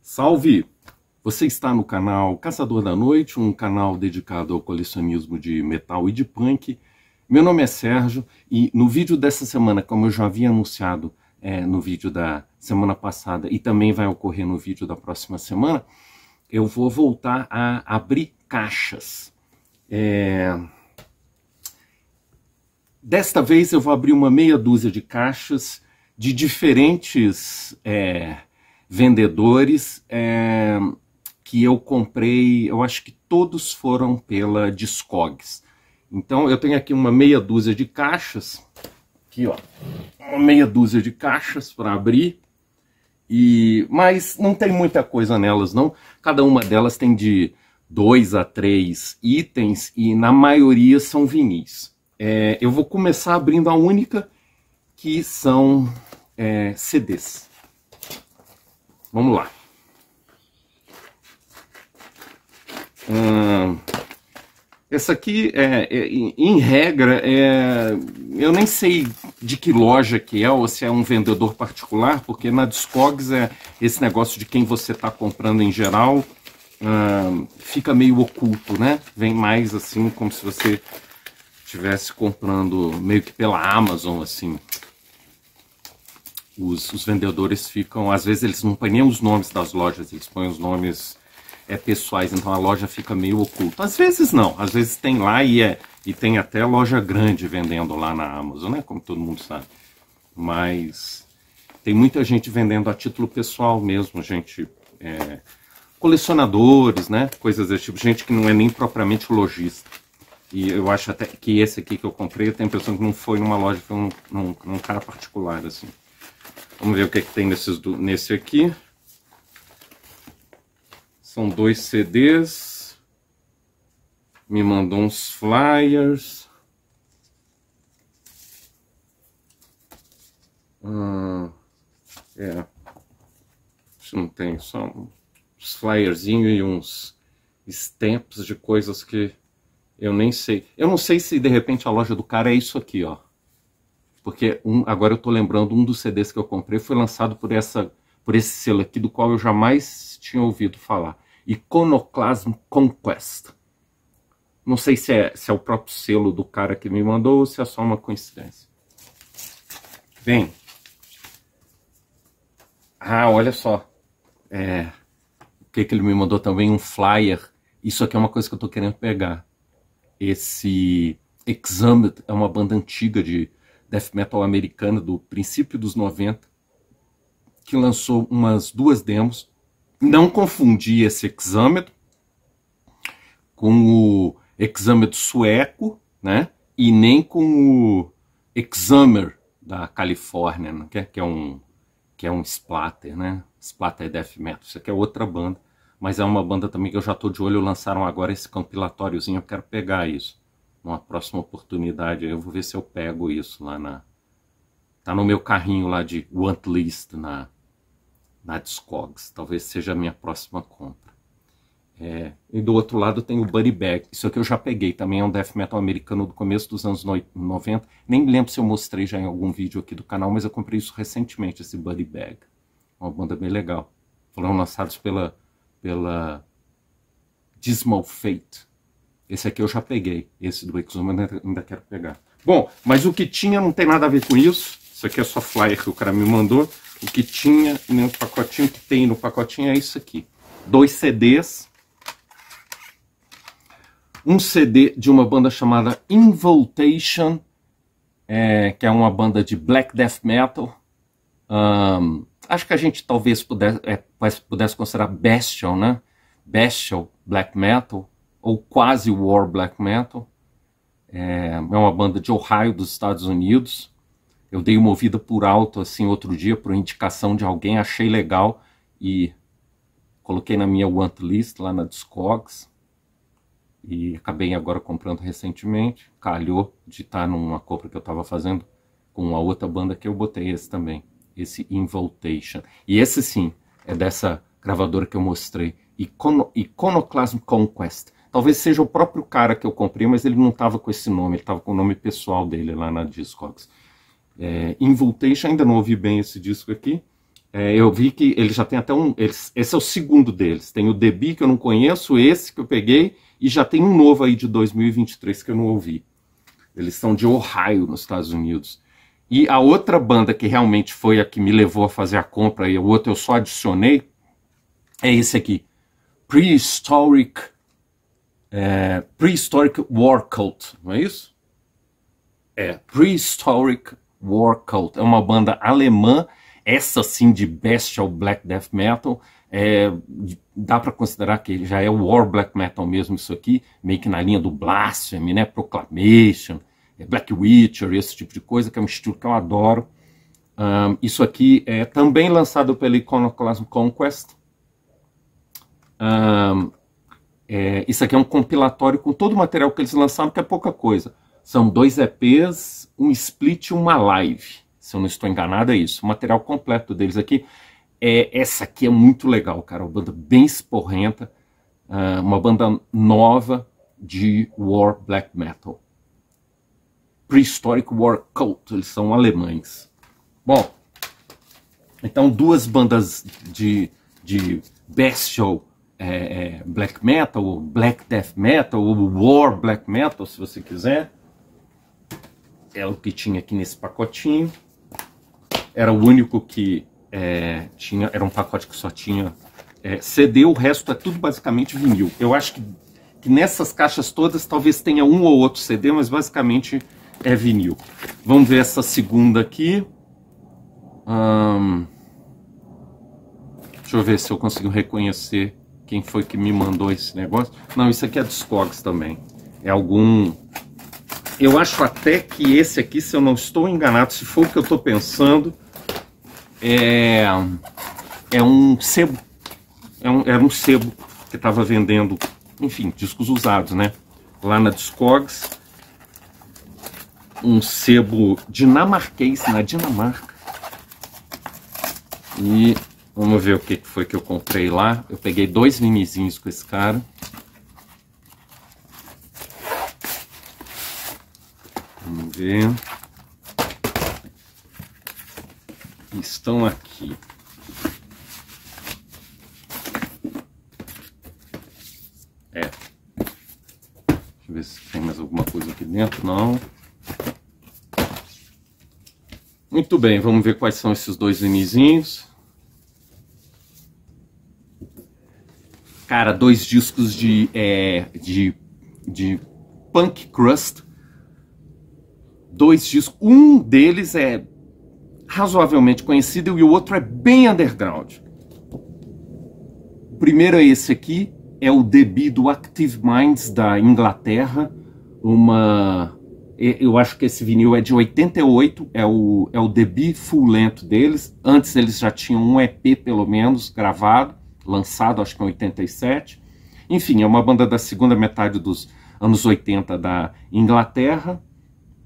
Salve! Você está no canal Caçador da Noite, um canal dedicado ao colecionismo de metal e de punk. Meu nome é Sérgio e no vídeo dessa semana, como eu já havia anunciado é, no vídeo da semana passada e também vai ocorrer no vídeo da próxima semana, eu vou voltar a abrir caixas. É... Desta vez eu vou abrir uma meia dúzia de caixas de diferentes é, vendedores é, que eu comprei, eu acho que todos foram pela Discogs. Então eu tenho aqui uma meia dúzia de caixas, aqui ó, uma meia dúzia de caixas para abrir. E, mas não tem muita coisa nelas não. Cada uma delas tem de dois a três itens e na maioria são vinis. É, eu vou começar abrindo a única, que são é, CDs. Vamos lá. Hum, essa aqui, é, é, em regra, é, eu nem sei de que loja que é ou se é um vendedor particular, porque na Discogs é esse negócio de quem você está comprando em geral hum, fica meio oculto, né? Vem mais assim como se você estivesse comprando meio que pela Amazon, assim. Os, os, vendedores ficam, às vezes eles não põem nem os nomes das lojas, eles põem os nomes é, pessoais, então a loja fica meio oculta. Às vezes não, às vezes tem lá e, é, e tem até loja grande vendendo lá na Amazon, né? Como todo mundo sabe. Mas tem muita gente vendendo a título pessoal mesmo, gente. É, colecionadores, né? Coisas desse tipo, gente que não é nem propriamente lojista. E eu acho até que esse aqui que eu comprei, eu tenho a impressão que não foi numa loja, foi num, num, num cara particular, assim. Vamos ver o que, é que tem nesses, nesse aqui. São dois CDs. Me mandou uns flyers. Hum, é. Acho não tem, só uns flyerzinhos e uns stamps de coisas que eu nem sei. Eu não sei se de repente a loja do cara é isso aqui, ó. Porque um, agora eu tô lembrando, um dos CDs que eu comprei foi lançado por essa por esse selo aqui do qual eu jamais tinha ouvido falar. Iconoclasm Conquest. Não sei se é, se é o próprio selo do cara que me mandou ou se é só uma coincidência. Bem. Ah, olha só. É, o que, que ele me mandou também? Um flyer. Isso aqui é uma coisa que eu tô querendo pegar esse Examed é uma banda antiga de death metal americana do princípio dos 90, que lançou umas duas demos. Não confundi esse Examed com o Examed sueco, né? E nem com o Examer da Califórnia, né? É, que é um que é um splatter, né? Splatter death metal. Isso aqui é outra banda. Mas é uma banda também que eu já tô de olho, lançaram agora esse compilatóriozinho, eu quero pegar isso. Numa próxima oportunidade, eu vou ver se eu pego isso lá na... Tá no meu carrinho lá de want list na, na Discogs. Talvez seja a minha próxima compra. É... e do outro lado tem o Buddy Bag. Isso aqui eu já peguei. Também é um death metal americano do começo dos anos 90. Nem lembro se eu mostrei já em algum vídeo aqui do canal, mas eu comprei isso recentemente, esse Buddy Bag. Uma banda bem legal. Foram lançados pela pela Dismal Fate. Esse aqui eu já peguei, esse do Exuma ainda quero pegar. Bom, mas o que tinha não tem nada a ver com isso. Isso aqui é só flyer que o cara me mandou. O que tinha no pacotinho, que tem no pacotinho é isso aqui. Dois CDs. Um CD de uma banda chamada Involtation, é, que é uma banda de black death metal. Um, acho que a gente talvez pudesse, é, pudesse considerar bestial, né? Bestial black metal, ou quase war black metal. É, é, uma banda de Ohio dos Estados Unidos. Eu dei uma ouvida por alto assim outro dia por indicação de alguém, achei legal e coloquei na minha want list lá na Discogs. E acabei agora comprando recentemente. Calhou de estar numa compra que eu estava fazendo com uma outra banda que eu botei esse também esse Involtation. E esse sim é dessa gravadora que eu mostrei, Icono Iconoclasm Conquest. Talvez seja o próprio cara que eu comprei, mas ele não estava com esse nome, ele estava com o nome pessoal dele lá na Discogs. É, Involtation, ainda não ouvi bem esse disco aqui. É, eu vi que ele já tem até um. esse é o segundo deles. Tem o Debi que eu não conheço, esse que eu peguei, e já tem um novo aí de 2023 que eu não ouvi. Eles são de Ohio, nos Estados Unidos. E a outra banda que realmente foi a que me levou a fazer a compra e o outro eu só adicionei é esse aqui, Prehistoric, é, Prehistoric War Cult, não é isso? É, Prehistoric War Cult, é uma banda alemã, essa sim de bestial black death metal, é, dá para considerar que já é war black metal mesmo isso aqui, meio que na linha do blasphemy, né, proclamation, é Black Witcher, esse tipo de coisa, que é um estilo que eu adoro. Um, isso aqui é também lançado pela Iconoclasm Conquest. Um, é, isso aqui é um compilatório com todo o material que eles lançaram, que é pouca coisa. São dois EPs, um split e uma live. Se eu não estou enganado, é isso. O material completo deles aqui. É, essa aqui é muito legal, cara. Uma banda bem esporrenta. Uh, uma banda nova de War Black Metal. Prehistoric War Cult. Eles são alemães. Bom, então duas bandas de, de bestial é, é, black metal, ou black death metal, ou war black metal, se você quiser. É o que tinha aqui nesse pacotinho. Era o único que é, tinha, era um pacote que só tinha é, CD, o resto é tudo basicamente vinil. Eu acho que, que nessas caixas todas talvez tenha um ou outro CD, mas basicamente é vinil. Vamos ver essa segunda aqui. Hum, deixa eu ver se eu consigo reconhecer quem foi que me mandou esse negócio. Não, isso aqui é dos Cogs também. É algum... Eu acho até que esse aqui, se eu não estou enganado, se for o que eu estou pensando, é, é um sebo. É um, era um sebo que estava vendendo, enfim, discos usados, né? Lá na Discogs um sebo dinamarquês na Dinamarca. E vamos ver o que foi que eu comprei lá. Eu peguei dois mimizinhos com esse cara. Vamos ver. Estão aqui. É. Deixa eu ver se tem mais alguma coisa aqui dentro. Não. Muito bem, vamos ver quais são esses dois vinilzinhos. Cara, dois discos de, é, de, de punk crust. Dois discos. Um deles é razoavelmente conhecido e o outro é bem underground. O primeiro é esse aqui, é o debut do Active Minds da Inglaterra, uma eu acho que esse vinil é de 88, é o, é o debut full lento deles. Antes eles já tinham um EP, pelo menos, gravado, lançado, acho que em 87. Enfim, é uma banda da segunda metade dos anos 80 da Inglaterra.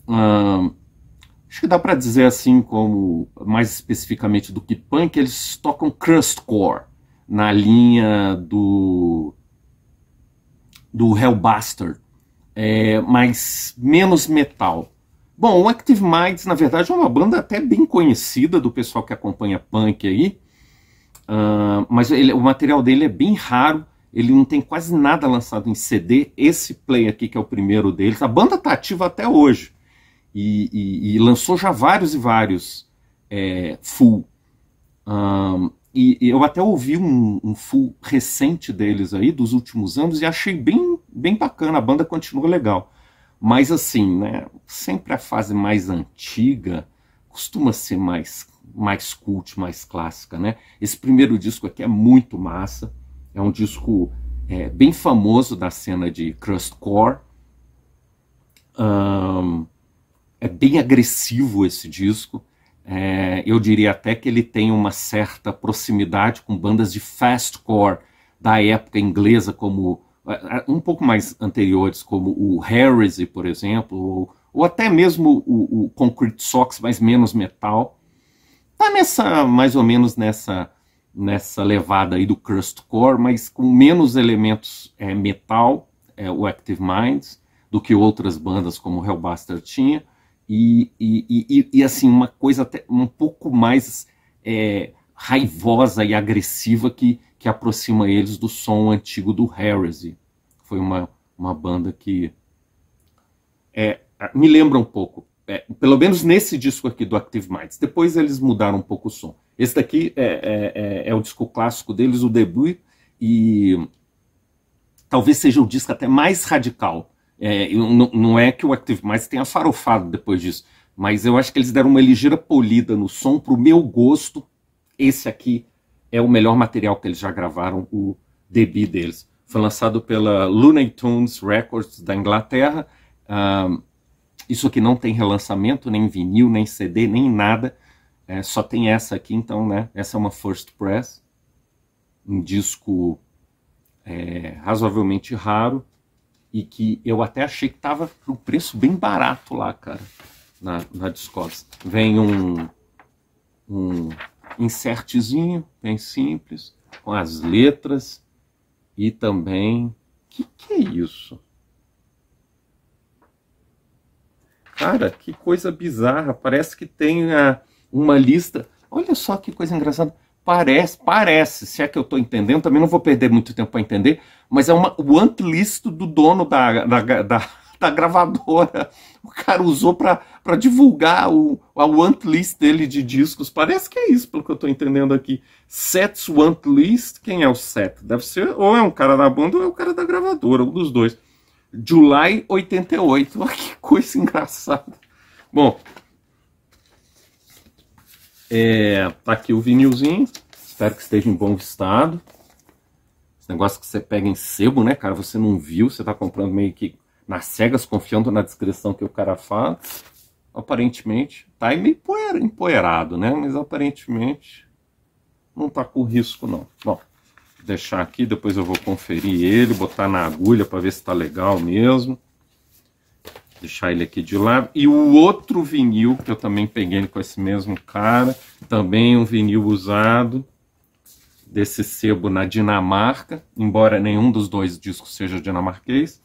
Hum, acho que dá para dizer assim, como mais especificamente do que punk, eles tocam crustcore na linha do do Hellbastard, é, mas menos metal. Bom, o Active Minds, na verdade, é uma banda até bem conhecida do pessoal que acompanha punk aí, uh, mas ele, o material dele é bem raro, ele não tem quase nada lançado em CD. Esse play aqui, que é o primeiro deles, a banda está ativa até hoje e, e, e, lançou já vários e vários é, full. Um, ah, e, e, eu até ouvi um, um full recente deles aí, dos últimos anos, e achei bem bem bacana, a banda continua legal. Mas assim, né, sempre a fase mais antiga costuma ser mais mais cult, mais clássica, né? Esse primeiro disco aqui é muito massa, é um disco é, bem famoso da cena de crustcore. Um, é bem agressivo esse disco. É, eu diria até que ele tem uma certa proximidade com bandas de fastcore da época inglesa como um pouco mais anteriores, como o Heresy, por exemplo, ou, ou até mesmo o, o Concrete Sox mas menos metal, tá nessa, mais ou menos nessa nessa levada aí do crust core, mas com menos elementos é, metal, é, o Active Minds, do que outras bandas como o Hellbuster tinha, e, e, e, e assim, uma coisa até um pouco mais é, raivosa e agressiva que que aproxima eles do som antigo do Heresy. Foi uma, uma banda que é, me lembra um pouco, é, pelo menos nesse disco aqui do Active Minds. Depois eles mudaram um pouco o som. Esse daqui é, é, é, é o disco clássico deles, o debut, e talvez seja o disco até mais radical. É, não, não é que o Active Minds tenha farofado depois disso, mas eu acho que eles deram uma ligeira polida no som para o meu gosto. Esse aqui é o melhor material que eles já gravaram, o debut deles. Foi lançado pela Looney Tunes Records da Inglaterra. isso aqui não tem relançamento, nem vinil, nem CD, nem nada. É, só tem essa aqui, então, né? Essa é uma first press, um disco é, razoavelmente raro e que eu até achei que tava um preço bem barato lá, cara, na, na Vem um, um insertzinho, bem simples, com as letras e também. Que que é isso? Cara, que coisa bizarra. Parece que tem a, ah, uma lista. Olha só que coisa engraçada. Parece, parece, se é que eu estou entendendo, também não vou perder muito tempo para entender, mas é uma want list do dono da, da, da da gravadora o cara usou para divulgar o, a want list dele de discos. Parece que é isso, pelo que eu tô entendendo aqui. Sets want list, quem é o set? Deve ser ou é um cara da banda ou é o um cara da gravadora, um dos dois. July 88. Olha que coisa engraçada. Bom, é, tá aqui o vinilzinho. Espero que esteja em bom estado. Esse negócio que você pega em sebo, né, cara? Você não viu, você tá comprando meio que nas cegas, confiando na descrição que o cara faz. Aparentemente, tá aí meio empoeirado, né? Mas aparentemente não tá com risco, não. Bom, deixar aqui, depois eu vou conferir ele, botar na agulha para ver se tá legal mesmo. Deixar ele aqui de lado. E o outro vinil, que eu também peguei com esse mesmo cara, também um vinil usado desse sebo na Dinamarca, embora nenhum dos dois discos seja dinamarquês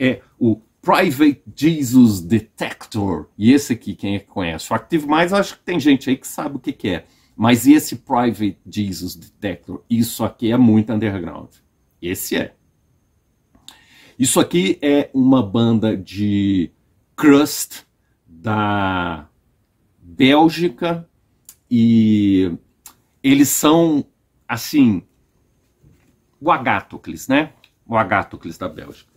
é o Private Jesus Detector. E esse aqui, quem é que conhece? O ActiveMind, acho que tem gente aí que sabe o que, que é. Mas esse Private Jesus Detector, isso aqui é muito underground. Esse é. Isso aqui é uma banda de crust da Bélgica e eles são, assim, o Agatocles, né? O Agatocles da Bélgica.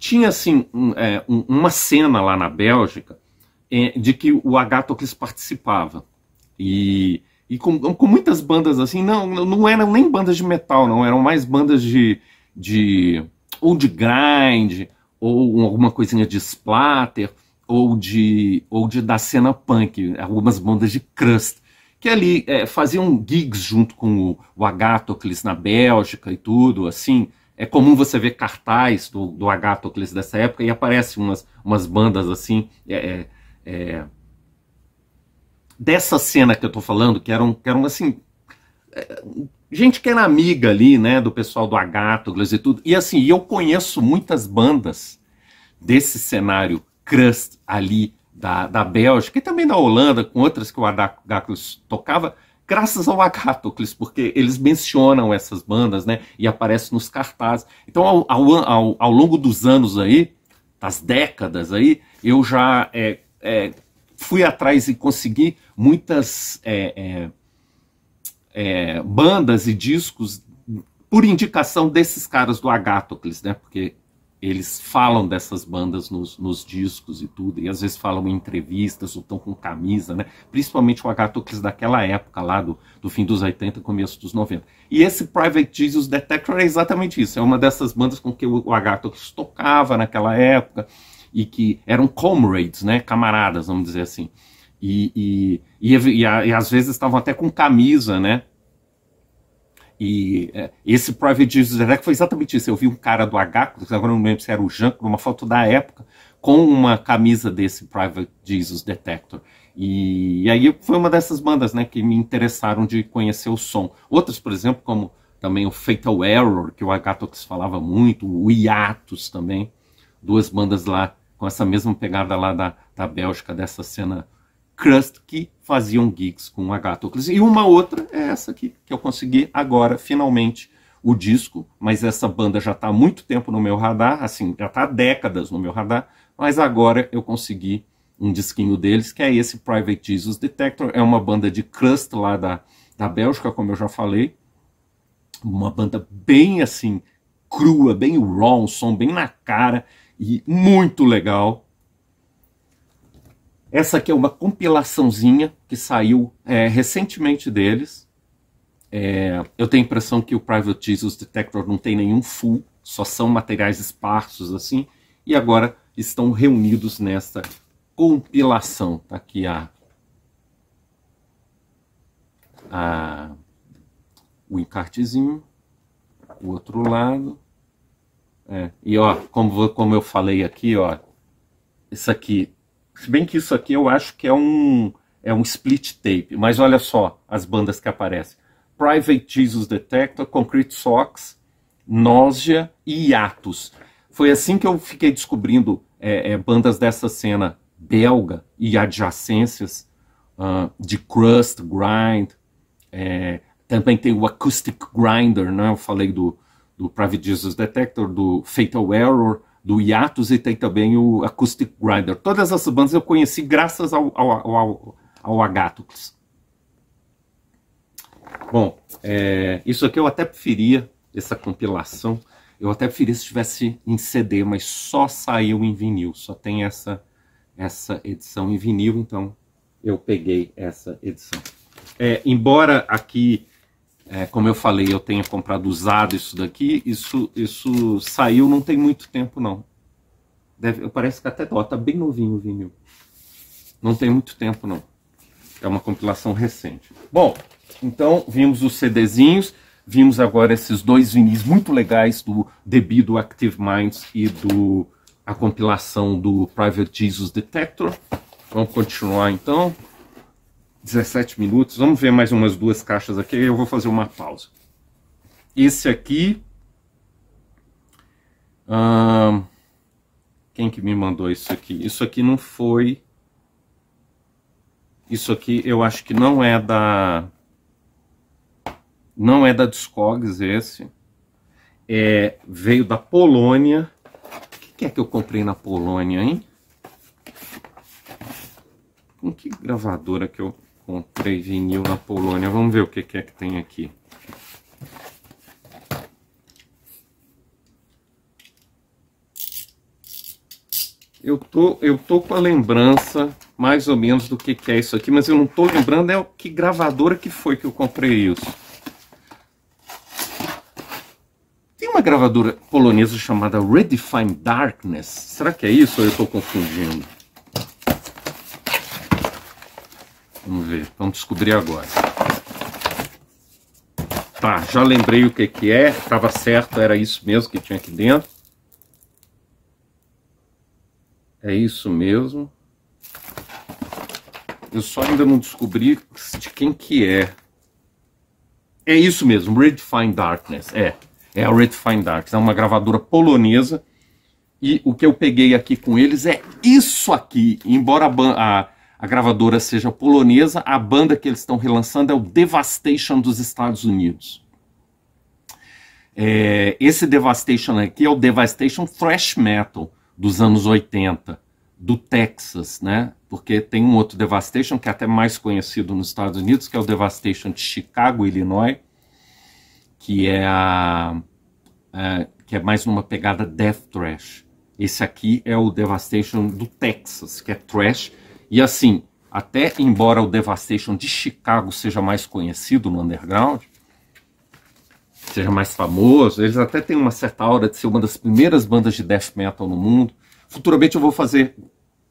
Tinha, assim, um, é, um, uma cena lá na Bélgica é, de que o Agatocles participava. E, e com, com, muitas bandas assim, não, não eram nem bandas de metal, não, eram mais bandas de. de ou de grind, ou alguma coisinha de splatter, ou de, ou de da cena punk, algumas bandas de crust que ali é, faziam gigs junto com o, o Agatocles na Bélgica e tudo, assim, é comum você ver cartaz do, do Agatocles dessa época e aparecem umas, umas bandas assim. É, é, é, dessa cena que eu tô falando, que eram, que eram assim. É, gente que era amiga ali, né? Do pessoal do Agatocles e tudo. E assim, eu conheço muitas bandas desse cenário crust ali da, da Bélgica e também da Holanda, com outras que o Agatocles tocava graças ao Agatocles, porque eles mencionam essas bandas, né? E aparecem nos cartazes. Então, ao, ao, ao longo dos anos aí, das décadas aí, eu já é, é, fui atrás e consegui muitas é, é, é bandas e discos por indicação desses caras do Agatocles, né? Porque eles falam dessas bandas nos, nos, discos e tudo, e às vezes falam em entrevistas ou estão com camisa, né? Principalmente o Agatocles daquela época lá do, do, fim dos 80, começo dos 90. E esse Private Jesus Detector é exatamente isso, é uma dessas bandas com que o, o Agatocles tocava naquela época e que eram comrades, né? Camaradas, vamos dizer assim. E, e, e, e, a, e às vezes estavam até com camisa, né? E é, esse Private Jesus Detector foi exatamente isso. Eu vi um cara do H, agora não lembro se era o Janko, numa foto da época, com uma camisa desse Private Jesus Detector. E, e aí foi uma dessas bandas né, que me interessaram de conhecer o som. Outras, por exemplo, como também o Fatal Error, que o Agatox falava muito, o Iatus também, duas bandas lá com essa mesma pegada lá da, da Bélgica, dessa cena Crust que faziam gigs com Agatocles. E uma outra é essa aqui, que eu consegui agora, finalmente, o disco, mas essa banda já está há muito tempo no meu radar, assim, já está há décadas no meu radar, mas agora eu consegui um disquinho deles, que é esse Private Jesus Detector, é uma banda de crust lá da, da Bélgica, como eu já falei, uma banda bem assim, crua, bem raw, um som bem na cara, e muito legal, essa aqui é uma compilaçãozinha que saiu é, recentemente deles. É, eu tenho a impressão que o Private Jesus Detector não tem nenhum full, só são materiais esparsos assim, e agora estão reunidos nesta compilação. Tá aqui a, a o encartezinho, o outro lado. É, e ó, como, como eu falei aqui, ó, isso aqui se bem que isso aqui eu acho que é um, é um split tape. Mas olha só as bandas que aparecem. Private Jesus Detector, Concrete Socks, Nausea e Atos. Foi assim que eu fiquei descobrindo é, é, bandas dessa cena belga e adjacências uh, de crust, grind. É, também tem o Acoustic Grinder, né? eu falei do, do Private Jesus Detector, do Fatal Error, do Yatus e tem também o Acoustic Grinder. Todas essas bandas eu conheci graças ao, ao, ao, ao Bom, é, isso aqui eu até preferia, essa compilação, eu até preferia se tivesse em CD, mas só saiu em vinil, só tem essa, essa edição em vinil, então eu peguei essa edição. É, embora aqui é, como eu falei, eu tenho comprado usado isso daqui. Isso, isso saiu não tem muito tempo, não. Deve, parece que até dó, tá bem novinho o vinil. Não tem muito tempo, não. É uma compilação recente. Bom, então vimos os CDzinhos. Vimos agora esses dois vinis muito legais do Debi do Active Minds e do a compilação do Private Jesus Detector. Vamos continuar então. 17 minutos. Vamos ver mais umas duas caixas aqui eu vou fazer uma pausa. Esse aqui. Hum, quem que me mandou isso aqui? Isso aqui não foi. Isso aqui eu acho que não é da. Não é da Discogs esse. É, veio da Polônia. O que, que é que eu comprei na Polônia, hein? com que gravadora que eu Comprei vinil na Polônia. Vamos ver o que, que é que tem aqui. Eu tô, eu tô com a lembrança mais ou menos do que, que é isso aqui, mas eu não tô lembrando é o que gravadora que foi que eu comprei isso. Tem uma gravadora polonesa chamada Redefine Darkness. Será que é isso ou eu estou confundindo? Vamos ver, vamos descobrir agora. Tá, já lembrei o que que é, estava certo, era isso mesmo que tinha aqui dentro. É isso mesmo. Eu só ainda não descobri de quem que é. É isso mesmo, Red Fine Darkness, é. É a Red Fine Darkness, é uma gravadora polonesa. E o que eu peguei aqui com eles é isso aqui. Embora a, a gravadora seja polonesa, a banda que eles estão relançando é o Devastation dos Estados Unidos. É, esse Devastation aqui é o Devastation Thrash Metal dos anos 80, do Texas, né? Porque tem um outro Devastation que é até mais conhecido nos Estados Unidos, que é o Devastation de Chicago, Illinois, que é a, é, que é mais numa pegada death thrash. Esse aqui é o Devastation do Texas, que é thrash, e assim, até embora o Devastation de Chicago seja mais conhecido no underground, seja mais famoso, eles até têm uma certa aura de ser uma das primeiras bandas de death metal no mundo. Futuramente eu vou fazer,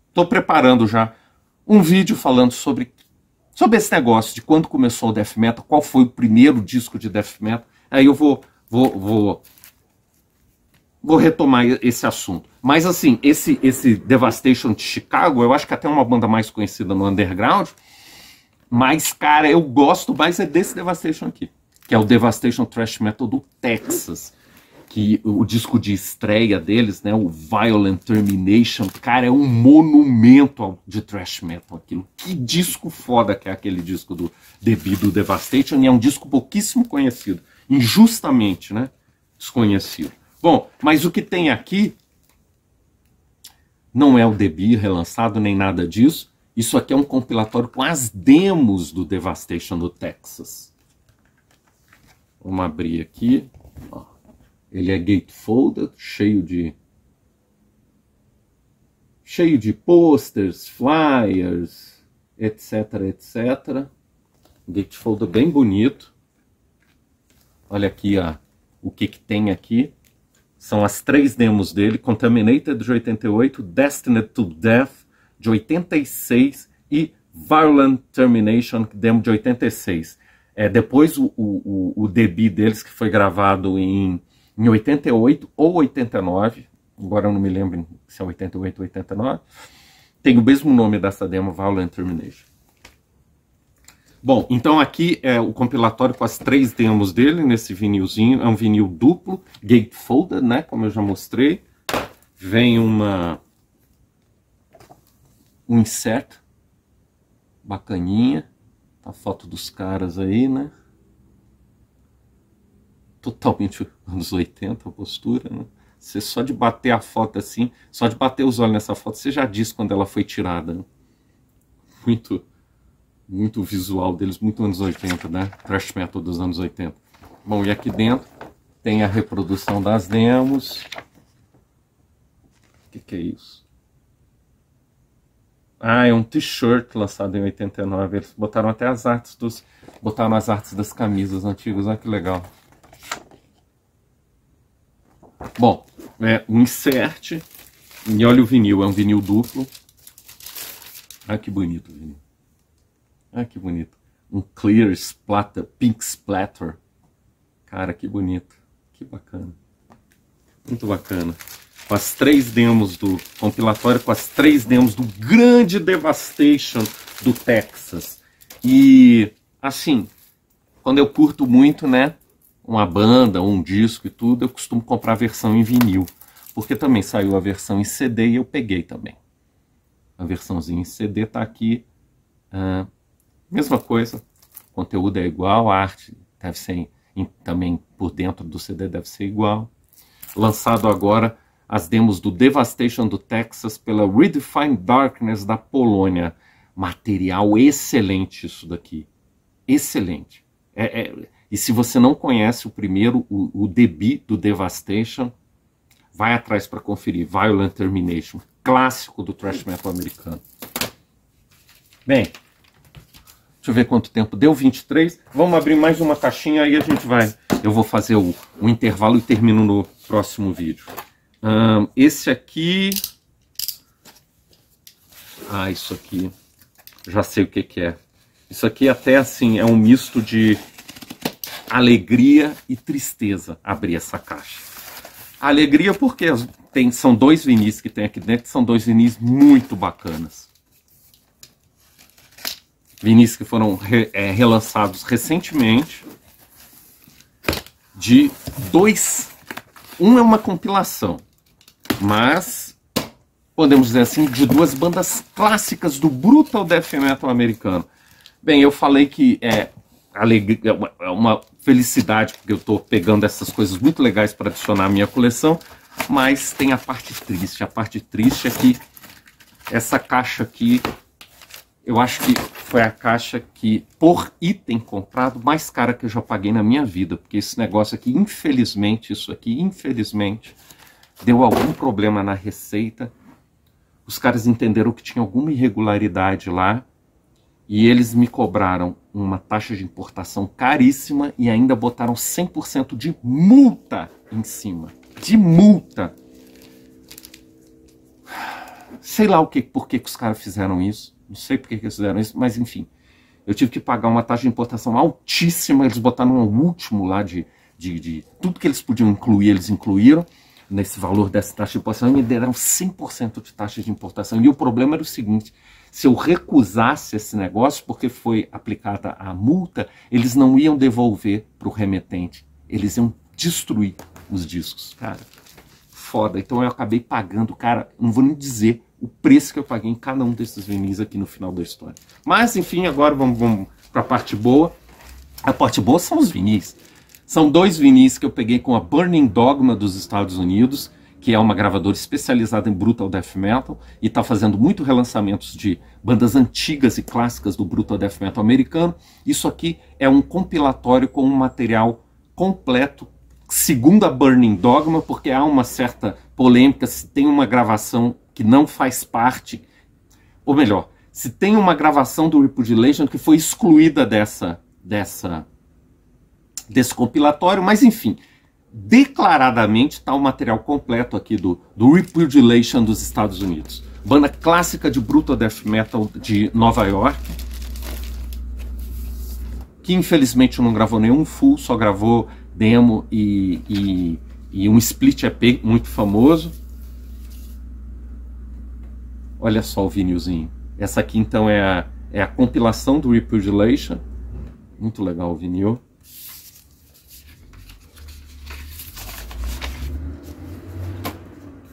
estou preparando já um vídeo falando sobre sobre esse negócio de quando começou o death metal, qual foi o primeiro disco de death metal. Aí eu vou vou vou vou retomar esse assunto. Mas assim, esse, esse Devastation de Chicago, eu acho que é até é uma banda mais conhecida no underground. Mas, cara, eu gosto mais é desse Devastation aqui. Que é o Devastation Thrash Metal do Texas. Que o disco de estreia deles, né? O Violent Termination, cara, é um monumento de thrash metal aquilo. Que disco foda que é aquele disco do Debido Devastation. E é um disco pouquíssimo conhecido. Injustamente, né? Desconhecido. Bom, mas o que tem aqui não é o Debi relançado nem nada disso. Isso aqui é um compilatório com as demos do Devastation do Texas. Vamos abrir aqui. Ó. Ele é gatefolded, cheio de cheio de posters, flyers, etc, etc. Gatefolder bem bonito. Olha aqui ó, o que, que tem aqui. São as três demos dele, Contaminated de 88, Destined to Death de 86 e Violent Termination, demo de 86. É, depois o, o, o debut deles, que foi gravado em, em 88 ou 89, agora eu não me lembro se é 88 ou 89, tem o mesmo nome dessa demo, Violent Termination. Bom, então aqui é o compilatório com as três demos dele, nesse vinilzinho. É um vinil duplo, gatefolded, né, como eu já mostrei. Vem uma um insert bacaninha. A foto dos caras aí, né? Totalmente anos 80 a postura, né? Você só de bater a foto assim, só de bater os olhos nessa foto, você já diz quando ela foi tirada. Né? Muito muito visual deles, muito anos 80, né? Trash metal dos anos 80. Bom, e aqui dentro tem a reprodução das demos. O que, que é isso? Ah, é um t-shirt lançado em 89. Eles botaram até as artes dos. Botaram as artes das camisas antigas. Olha que legal. Bom, é um insert. E olha o vinil, é um vinil duplo. olha ah, que bonito o vinil. Olha ah, que bonito. Um clear splatter, pink splatter. Cara, que bonito. Que bacana. Muito bacana. Com as três demos do compilatório, com as três demos do grande Devastation do Texas. E, assim, quando eu curto muito, né, uma banda, um disco e tudo, eu costumo comprar a versão em vinil. Porque também saiu a versão em CD e eu peguei também. A versãozinha em CD tá aqui. Uh, Mesma coisa, conteúdo é igual, a arte deve ser em, também por dentro do CD deve ser igual. Lançado agora as demos do Devastation do Texas pela Redefine Darkness da Polônia. Material excelente isso daqui. Excelente. É, é, e se você não conhece o primeiro, o, o do Devastation, vai atrás para conferir. Violent Termination, clássico do thrash metal americano. Bem, Deixa eu ver quanto tempo deu, 23. Vamos abrir mais uma caixinha aí a gente vai. Eu vou fazer o, o intervalo e termino no próximo vídeo. Hum, esse aqui. Ah, isso aqui. Já sei o que, que é. Isso aqui até assim é um misto de alegria e tristeza abrir essa caixa. Alegria porque tem, são dois vinis que tem aqui dentro, são dois vinis muito bacanas vinis que foram re, é, relançados recentemente. De dois. Um é uma compilação, mas podemos dizer assim, de duas bandas clássicas do brutal death metal americano. Bem, eu falei que é, alegria, é, é uma felicidade, porque eu estou pegando essas coisas muito legais para adicionar à minha coleção, mas tem a parte triste. A parte triste é que essa caixa aqui eu acho que foi a caixa que, por item comprado, mais cara que eu já paguei na minha vida. Porque esse negócio aqui, infelizmente, isso aqui, infelizmente, deu algum problema na receita. Os caras entenderam que tinha alguma irregularidade lá. E eles me cobraram uma taxa de importação caríssima e ainda botaram 100% de multa em cima. De multa! Sei lá o que, por que, que os caras fizeram isso. Não sei por que, que eles fizeram isso, mas enfim. Eu tive que pagar uma taxa de importação altíssima. Eles botaram um último lá de, de, de tudo que eles podiam incluir, eles incluíram nesse valor dessa taxa de importação e me deram 100% de taxa de importação. E o problema era o seguinte: se eu recusasse esse negócio, porque foi aplicada a multa, eles não iam devolver para o remetente, eles iam destruir os discos. Cara, foda. Então eu acabei pagando, cara, não vou nem dizer o preço que eu paguei em cada um desses vinis aqui no final da história. Mas, enfim, agora vamos, vamos para a parte boa. A parte boa são os vinis. São dois vinis que eu peguei com a Burning Dogma dos Estados Unidos, que é uma gravadora especializada em brutal death metal e está fazendo muito relançamentos de bandas antigas e clássicas do brutal death metal americano. Isso aqui é um compilatório com um material completo, segundo a Burning Dogma, porque há uma certa polêmica se tem uma gravação que não faz parte, ou melhor, se tem uma gravação do Repudiation que foi excluída dessa, dessa desse compilatório, mas enfim, declaradamente está o material completo aqui do, do Repudiation dos Estados Unidos. Banda clássica de brutal death metal de Nova York, que infelizmente não gravou nenhum full, só gravou demo e, e, e um split EP muito famoso. Olha só o vinilzinho. Essa aqui então é a, é a compilação do Repudiation. Muito legal o vinil.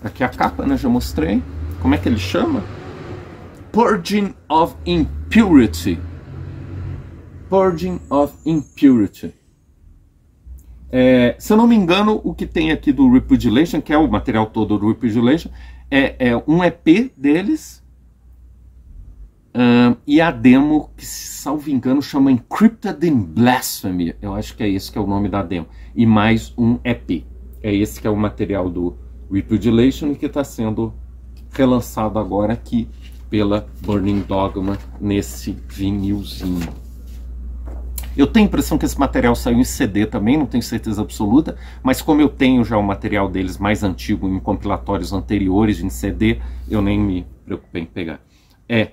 Aqui a capa, né? Já mostrei. Como é que ele chama? Purging of Impurity. Purging of Impurity. É, se eu não me engano, o que tem aqui do Repudiation, que é o material todo do Repudiation, é, é um EP deles e a demo que, salvo engano, chama Encrypted in Blasphemy. Eu acho que é esse que é o nome da demo. E mais um EP. É esse que é o material do Repudiation que está sendo relançado agora aqui pela Burning Dogma nesse vinilzinho. Eu tenho a impressão que esse material saiu em CD também, não tenho certeza absoluta, mas como eu tenho já o material deles mais antigo em compilatórios anteriores em CD, eu nem me preocupei em pegar. É,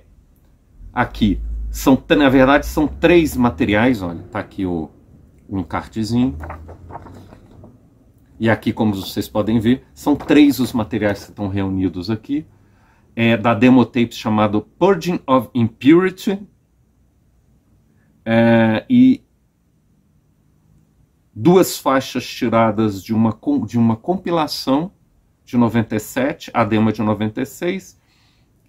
aqui, são, na verdade são três materiais, olha, tá aqui o, um encartezinho. E aqui, como vocês podem ver, são três os materiais que estão reunidos aqui. É da tape chamado Purging of Impurity, eh, e duas faixas tiradas de uma, de uma compilação de 97, a demo é de 96,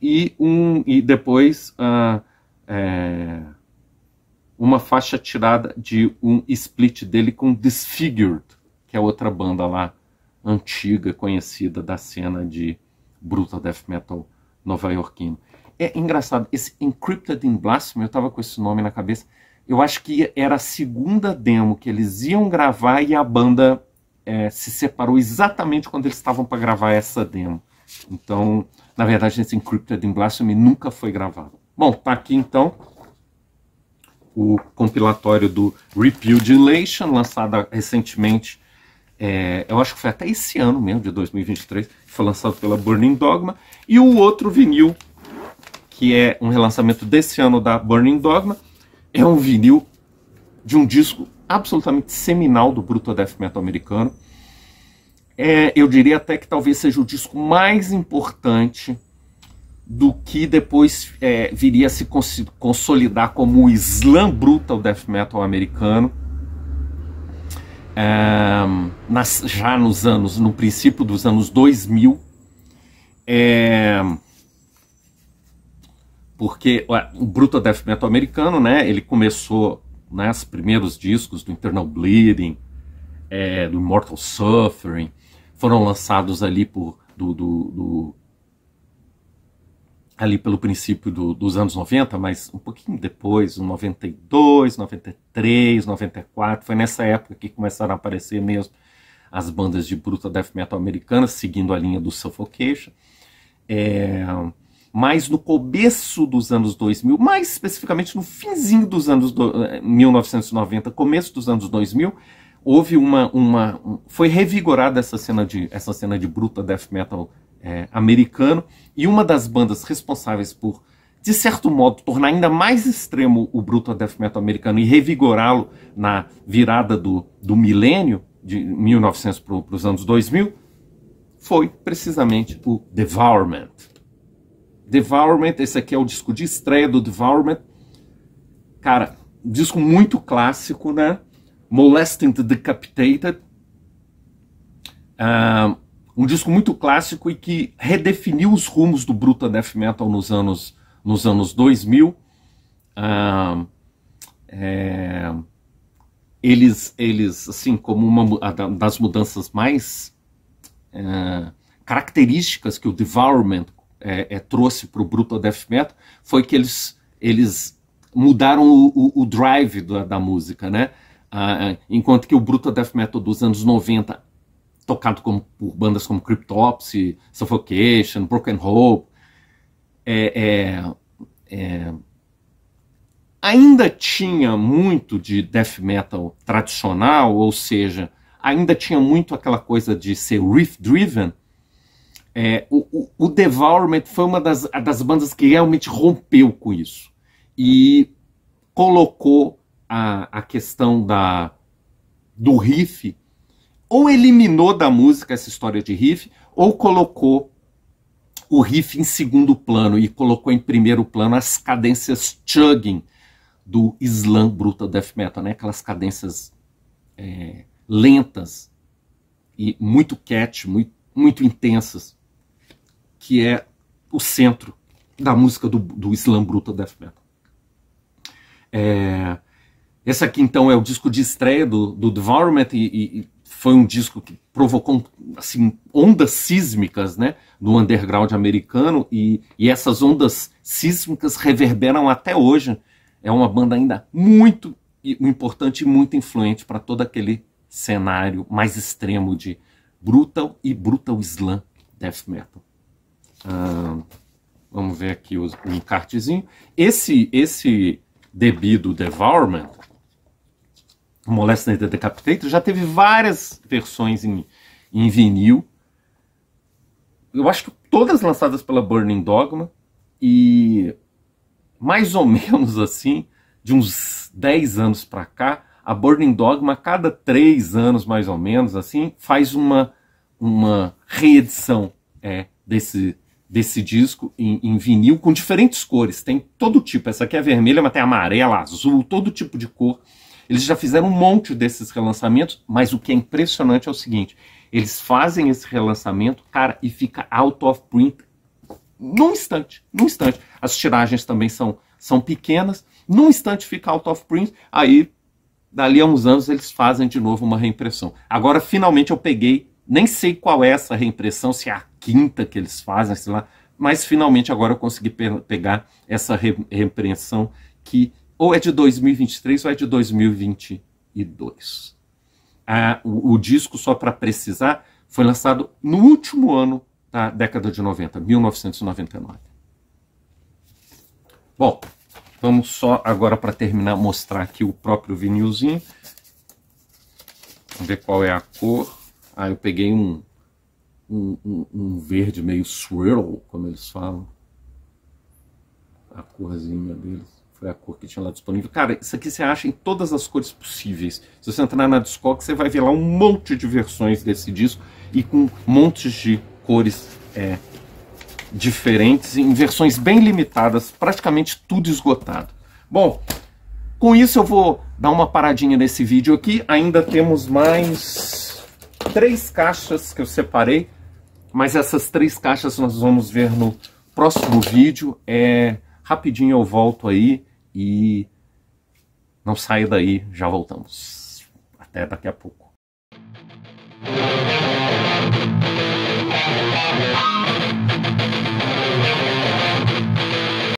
e, um, e depois uh, é, uma faixa tirada de um split dele com Disfigured, que é outra banda lá antiga, conhecida da cena de brutal death metal nova-iorquino. É engraçado, esse Encrypted in Blasphemy, eu tava com esse nome na cabeça, eu acho que era a segunda demo que eles iam gravar e a banda é, se separou exatamente quando eles estavam para gravar essa demo. Então, na verdade, esse Encrypted in Blasphemy nunca foi gravado. Bom, tá aqui então o compilatório do Repudiation, lançado recentemente, é, eu acho que foi até esse ano mesmo, de 2023, foi lançado pela Burning Dogma, e o outro vinil, que é um relançamento desse ano da Burning Dogma, é um vinil de um disco absolutamente seminal do Brutal Death Metal americano. É, eu diria até que talvez seja o disco mais importante do que depois é, viria a se cons consolidar como o Slam Brutal Death Metal americano. É, nas, já nos anos, no princípio dos anos 2000. É, porque ué, o brutal death metal americano, né, ele começou né, primeiros discos do Internal Bleeding, é, do Immortal Suffering, foram lançados ali por do, do, do ali pelo princípio do, dos anos 90, mas um pouquinho depois, 92, 93, 94, foi nessa época que começaram a aparecer mesmo as bandas de Bruto death metal americanas, seguindo a linha do Suffocation. É, mas no começo dos anos 2000, mais especificamente no finzinho dos anos do, 1990, eh, começo dos anos 2000, houve uma, uma foi revigorada essa cena de essa cena de bruta death metal é, americano e uma das bandas responsáveis por de certo modo tornar ainda mais extremo o bruto death metal americano e revigorá-lo na virada do, do milênio de 1900 para os anos 2000 foi precisamente o Devourment. Devourment, esse aqui é o disco de estreia do Devourment. Cara, disco muito clássico, né? Molesting the Decapitated. Uh, um disco muito clássico e que redefiniu os rumos do Brutal Death Metal nos anos, nos anos 2000. Uh, ah, é, eles, eles, assim, como uma das mudanças mais uh, características que o Devourment é, é, trouxe para o Brutal Death Metal foi que eles, eles mudaram o, o, o drive da, da, música, né? Ah, ah enquanto que o Brutal Death Metal dos anos 90, tocado como, por bandas como Cryptopsy, Suffocation, Broken Hope, é, é, é, ainda tinha muito de death metal tradicional, ou seja, ainda tinha muito aquela coisa de ser riff-driven, é, o, o, o, Devourment foi uma das, das bandas que realmente rompeu com isso e colocou a, a questão da, do riff, ou eliminou da música essa história de riff, ou colocou o riff em segundo plano e colocou em primeiro plano as cadências chugging do slam brutal death metal, né? aquelas cadências é, lentas e muito catch, muito, muito intensas que é o centro da música do, do Slam Brutal Death Metal. É, esse aqui, então, é o disco de estreia do, do Devourment e, e, foi um disco que provocou assim, ondas sísmicas né, no underground americano e, e essas ondas sísmicas reverberam até hoje. É uma banda ainda muito importante e muito influente para todo aquele cenário mais extremo de brutal e brutal slam death metal. Ah, vamos ver aqui o, o encartezinho. Esse, esse debido Devourment, Molested de the Decapitator, já teve várias versões em, em vinil. Eu acho que todas lançadas pela Burning Dogma e mais ou menos assim, de uns 10 anos para cá, a Burning Dogma, a cada 3 anos mais ou menos assim, faz uma, uma reedição é, desse desse disco em, em, vinil com diferentes cores. Tem todo tipo. Essa aqui é vermelha, mas tem amarela, azul, todo tipo de cor. Eles já fizeram um monte desses relançamentos, mas o que é impressionante é o seguinte: eles fazem esse relançamento, cara, e fica out of print num instante, num instante. As tiragens também são, são pequenas, num instante fica out of print, aí dali a uns anos eles fazem de novo uma reimpressão. Agora finalmente eu peguei, nem sei qual é essa reimpressão, se é a quinta que eles fazem, sei lá. Mas finalmente agora eu consegui pe pegar essa re repreensão que ou é de 2023 ou é de 2022. Ah, o, o disco, só para precisar, foi lançado no último ano da década de 90, 1999. Bom, vamos só agora para terminar mostrar aqui o próprio vinilzinho. Vamos ver qual é a cor. Ah, eu peguei um um, um, um verde meio swirl, como eles falam. A corzinha deles foi a cor que tinha lá disponível. Cara, isso aqui você acha em todas as cores possíveis. Se você entrar na Discord, você vai ver lá um monte de versões desse disco e com montes de cores é, diferentes, em versões bem limitadas, praticamente tudo esgotado. Bom, com isso eu vou dar uma paradinha nesse vídeo aqui. Ainda temos mais três caixas que eu separei mas essas três caixas nós vamos ver no próximo vídeo. É Rapidinho eu volto aí e não saia daí, já voltamos. Até daqui a pouco.